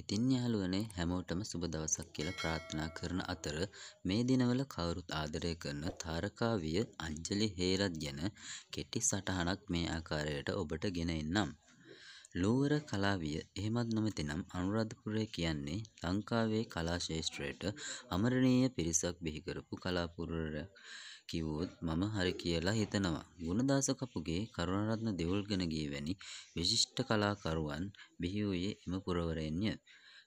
ඉතින් යාළුවනේ හැමෝටම සුබ දවසක් කියලා ප්‍රාර්ථනා කරන අතර මේ දිනවල කවුරුත් ආදරය කරන තාරකාවිය අංජලි හේරත් ගැන කෙටි සටහනක් මේ ආකාරයට ඔබට ගෙන එන්නම්. ලෝවර කලාවිය එහෙමත් නොමැතිනම් අනුරාධපුරය කියන්නේ ලංකාවේ කලා ශේෂ්ත්‍රයට අමරණීය පිරිසක් බිහිකරපු කලාපුරරයක් කිව්වොත් මම හරි කියලා හිතනවා. ගුණදාස කපුගේ කරුණරත්න දෙවුල්ගෙන ගිය වැනි විශිෂ්ට කලාකරුවන් බිහි වූයේ එම පුරවරෙන්ය.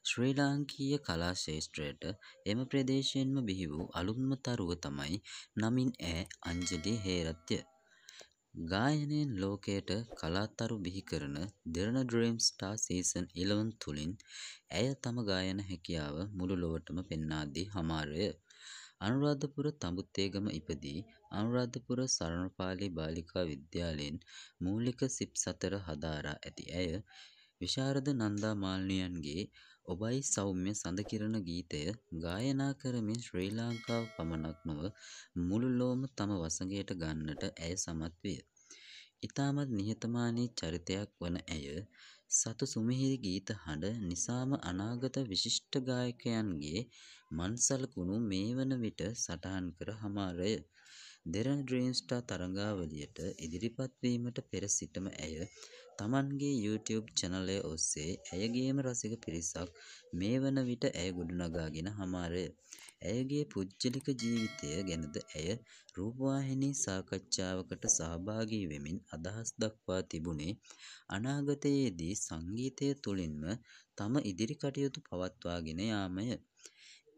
ශ්‍රී ලාංකීය කලා ශේෂ්ත්‍රයට එම ප්‍රදේශයෙන්ම බිහි වූ අලුත්ම තරුව තමයි නමින් ඈ අංජලි හේරත්ය. ගායනයෙන් ලෝකයට කලාත්තරු බිහිකරන දෙරණ ඩ්‍රීම් ස්ටා සීසන් 11 තුළින් ඇය තම ගායන හැකියාව මුළු ලොවටම පෙන්වා දී හමාරය. අනුරාධපුර තඹුත්තේගම ඉපදී අනුරාධපුර සරණපාලි බාලිකා විද්‍යාලයෙන් මූලික සිප් සතර හදාරා ඇති ඇය විශාරද නන්දා මාලිනියන්ගේ ඔබයි සෞම්‍ය සඳකිරණ ගීතය ගායනා කරමින් ශ්‍රී ලංකාව පමණක් නොව මුළු ලෝම තම වසඟයට ගන්නට ඇය සමත් විය. ඉතාමත් නිහතමානී චරිතයක් වන ඇය සතු සුමිහිරි ගීත හඬ නිසාම අනාගත විශිෂ්ට ගායකයන්ගේ මන්සලකුණු මේ වන විට සටහන් කර හමාරය. දෙරණ ඩ්‍රීම් ස්ටාර් තරගාවලියට ඉදිරිපත් වීමට පෙර සිටම ඇය තමන්ගේ YouTube චැනලය ඔස්සේ ඇයගේම රසික පිරිසක් මේ වන විට ඇය ගොඩනගාගෙන හමාරය. ඇයගේ පුද්ගලික ජීවිතය ගැනද ඇය රූපවාහිනී සාකච්ඡාවකට සහභාගී වෙමින් අදහස් දක්වා තිබුණේ අනාගතයේදී සංගීතය තුළින්ම තම ඉදිරි කටයුතු පවත්වාගෙන යාමය.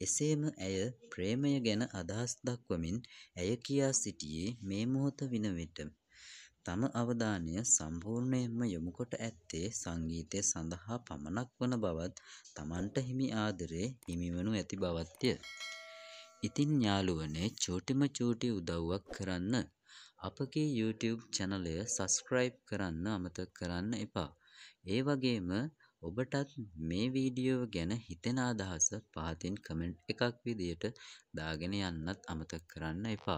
එසේම ඇය ප්‍රේමය ගැන අදහස් දක්වමින් ඇය කියා සිටියේ මේ මොහොත විනවිට. තම අවධානය සම්පූර්ණයෙන්ම යොමුකොට ඇත්තේ සංගීතය සඳහා පමණක් වන බවත් තමන්ට හිමි ආදරේ හිමිවනු ඇති බවත්ය. ඉතින් යාළුවනේ චූටිම චූටි උදව්වක් කරන්න. අපගේ YouTube චැනලය සස්ක්‍රයිබ් කරන්න අමතක කරන්න එපා. ඒ වගේම ඔබටත් මේ වීඩියෝව ගැන හිතෙන අදහස පහතින් කමෙන්ට් එකක් විදියට දාගෙන යන්නත් අමතක කරන්න එපා.